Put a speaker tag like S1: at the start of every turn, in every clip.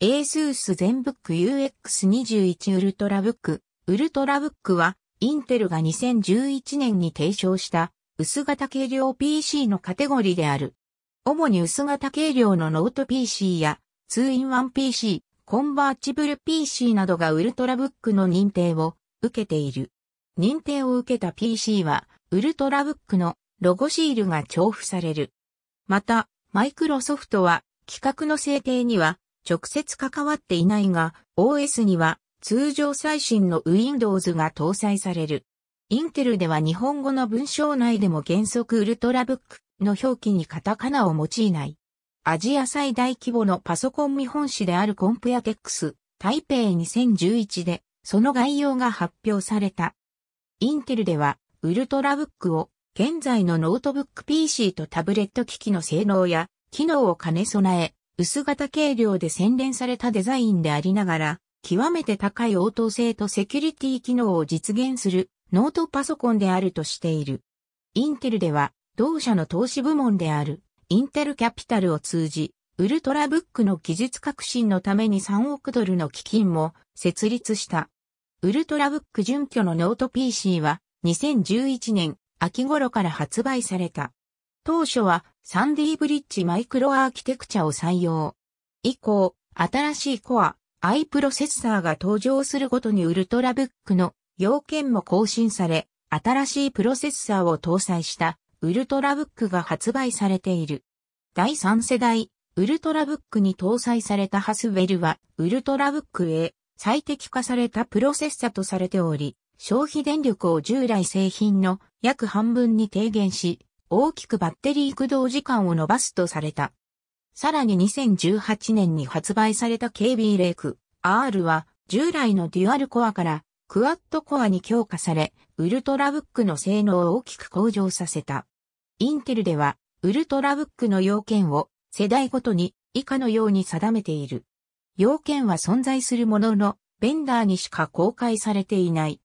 S1: ASUS ス全ブック UX21 ウルトラブック。ウルトラブックは、インテルが2011年に提唱した薄型軽量 PC のカテゴリーである。主に薄型軽量のノート PC や 2-in-1PC、コンバーチブル PC などがウルトラブックの認定を受けている。認定を受けた PC は、ウルトラブックのロゴシールが重複される。また、マイクロソフトは、規格の制定には、直接関わっていないが、OS には通常最新の Windows が搭載される。インテルでは日本語の文章内でも原則ウルトラブックの表記にカタカナを用いない。アジア最大規模のパソコン見本市であるコンプヤテックス台北2011でその概要が発表された。インテルではウルトラブックを現在のノートブック PC とタブレット機器の性能や機能を兼ね備え、薄型軽量で洗練されたデザインでありながら、極めて高い応答性とセキュリティ機能を実現するノートパソコンであるとしている。インテルでは、同社の投資部門である、インテルキャピタルを通じ、ウルトラブックの技術革新のために3億ドルの基金も設立した。ウルトラブック準拠のノート PC は2011年秋頃から発売された。当初はサンディブリッジマイクロアーキテクチャを採用。以降、新しいコア、i プロセッサーが登場するごとにウルトラブックの要件も更新され、新しいプロセッサーを搭載したウルトラブックが発売されている。第3世代、ウルトラブックに搭載されたハスウェルは、ウルトラブックへ最適化されたプロセッサとされており、消費電力を従来製品の約半分に低減し、大きくバッテリー駆動時間を伸ばすとされた。さらに2018年に発売された KB レイク R は従来のデュアルコアからクワッドコアに強化され、ウルトラブックの性能を大きく向上させた。インテルでは、ウルトラブックの要件を世代ごとに以下のように定めている。要件は存在するものの、ベンダーにしか公開されていない。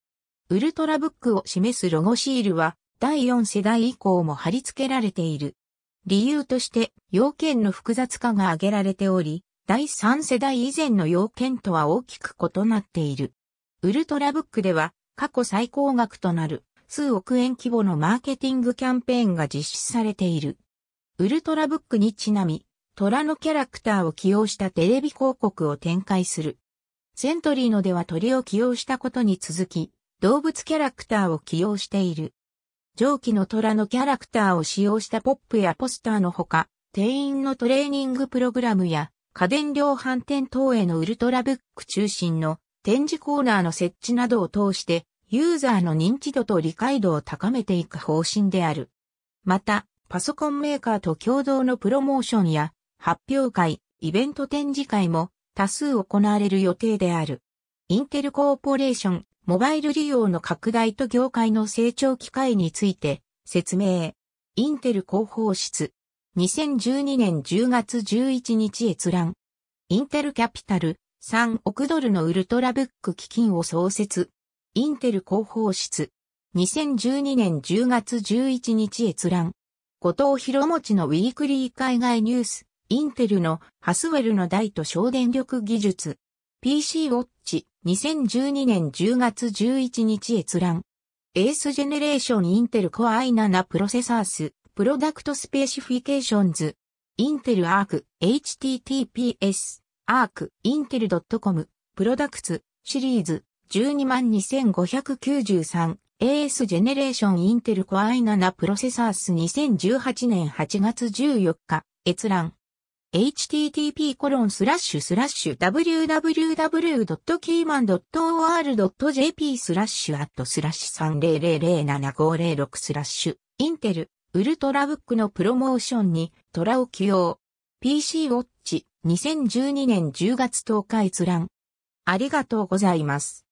S1: ウルトラブックを示すロゴシールは、第4世代以降も貼り付けられている。理由として、要件の複雑化が挙げられており、第3世代以前の要件とは大きく異なっている。ウルトラブックでは、過去最高額となる数億円規模のマーケティングキャンペーンが実施されている。ウルトラブックにちなみ、虎のキャラクターを起用したテレビ広告を展開する。セントリーのでは鳥を起用したことに続き、動物キャラクターを起用している。上記の虎のキャラクターを使用したポップやポスターのほか、店員のトレーニングプログラムや家電量販店等へのウルトラブック中心の展示コーナーの設置などを通して、ユーザーの認知度と理解度を高めていく方針である。また、パソコンメーカーと共同のプロモーションや発表会、イベント展示会も多数行われる予定である。インテルコーポレーション、モバイル利用の拡大と業界の成長機会について説明。インテル広報室。2012年10月11日閲覧。インテルキャピタル3億ドルのウルトラブック基金を創設。インテル広報室。2012年10月11日閲覧。後藤博持のウィークリー海外ニュース。インテルのハスウェルの大と省電力技術。PC ウォッチ2012年10月11日閲覧。エースジェネレーションインテルコア i7 プロセサース、プロダクトスペシフィケーションズ、インテルアーク、https、アーク、インテル .com、プロダクツ、シリーズ、122,593、ースジェネレーションインテルコア i7 プロセサース2018年8月14日、閲覧。http://www.keyman.or.jp スラッシュアットスラッシュ30007506スラッシュインテルウルトラブックのプロモーションにトラを起用 PC ウォッチ2012年10月10日閲覧ありがとうございます。